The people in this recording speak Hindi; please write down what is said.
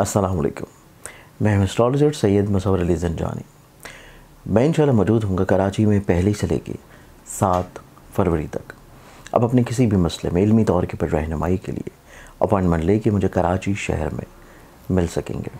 असलकम मैं हूं एस्ट्रोलॉजर सैयद मसवर अली जंजानी मैं इंशाल्लाह मौजूद हूँ कराची में पहले से लेके सात फरवरी तक अब अपने किसी भी मसले में इलमी तौर के पर रहनुमाई के लिए अपॉइंटमेंट लेके मुझे कराची शहर में मिल सकेंगे